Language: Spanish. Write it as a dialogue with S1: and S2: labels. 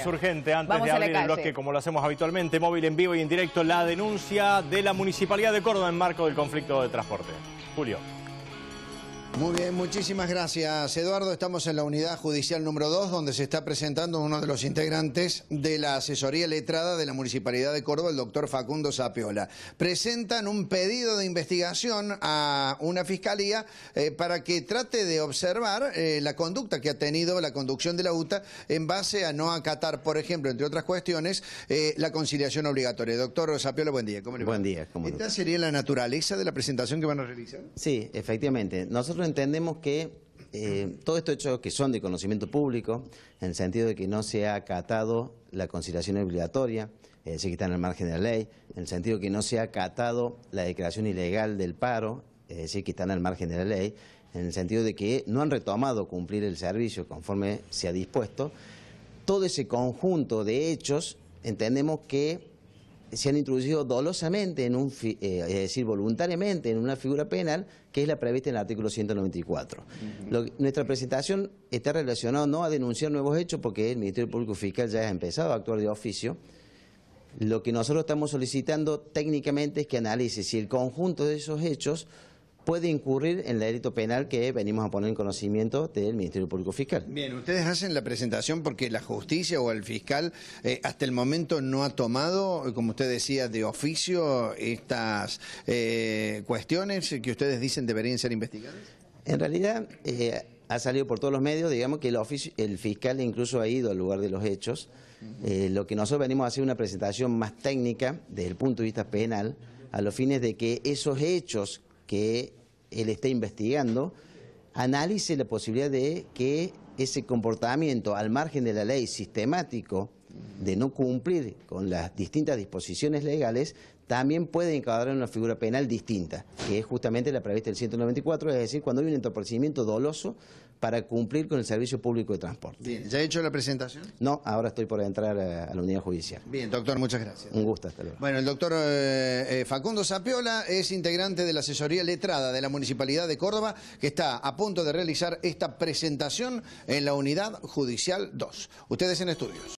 S1: Es urgente, antes de abrir el bloque como lo hacemos habitualmente, móvil en vivo y en directo, la denuncia de la Municipalidad de Córdoba en marco del conflicto de transporte. Julio.
S2: Muy bien, muchísimas gracias Eduardo. Estamos en la unidad judicial número 2, donde se está presentando uno de los integrantes de la asesoría letrada de la Municipalidad de Córdoba, el doctor Facundo Sapiola. Presentan un pedido de investigación a una fiscalía eh, para que trate de observar eh, la conducta que ha tenido la conducción de la UTA en base a no acatar, por ejemplo, entre otras cuestiones, eh, la conciliación obligatoria. Doctor Sapiola, buen día. ¿Cómo le va?
S1: Buen día. ¿cómo ¿Esta sería la naturaleza de la presentación que van a realizar? Sí, efectivamente. Nosotros entendemos que eh, todos estos hechos que son de conocimiento público, en el sentido de que no se ha acatado la conciliación obligatoria, es decir, que están al margen de la ley, en el sentido de que no se ha acatado la declaración ilegal del paro, es decir, que están al margen de la ley, en el sentido de que no han retomado cumplir el servicio conforme se ha dispuesto, todo ese conjunto de hechos entendemos que se han introducido dolosamente, en eh, es decir, voluntariamente, en una figura penal que es la prevista en el artículo 194. nuestra presentación está relacionada no a denunciar nuevos hechos porque el Ministerio Público Fiscal ya ha empezado a actuar de oficio. Lo que nosotros estamos solicitando técnicamente es que analice si el conjunto de esos hechos puede incurrir en el delito penal que venimos a
S2: poner en conocimiento del Ministerio Público Fiscal. Bien, ustedes hacen la presentación porque la justicia o el fiscal eh, hasta el momento no ha tomado, como usted decía, de oficio estas eh, cuestiones que ustedes dicen deberían ser investigadas. En realidad...
S1: Eh, ha salido por todos los medios, digamos que el, el fiscal incluso ha ido al lugar de los hechos. lo que nosotros venimos a hacer es una presentación más técnica desde el punto de vista penal, a los fines de que esos hechos que él está investigando, analice la posibilidad de que ese comportamiento al margen de la ley sistemático de no cumplir con las distintas disposiciones legales, también puede encadrar una figura penal distinta, que es justamente la prevista del 194, es decir, cuando hay un entorpecimiento doloso para cumplir con el servicio público de transporte.
S2: Bien, ¿ya he hecho la presentación?
S1: No, ahora estoy por entrar a, la unidad judicial. Bien, doctor, muchas gracias. Un gusto, hasta luego.
S2: Bueno, el doctor eh, eh, Facundo Sapiola es integrante de la asesoría letrada de la Municipalidad de Córdoba, que está a punto de realizar esta presentación en la unidad judicial 2. Ustedes en estudios.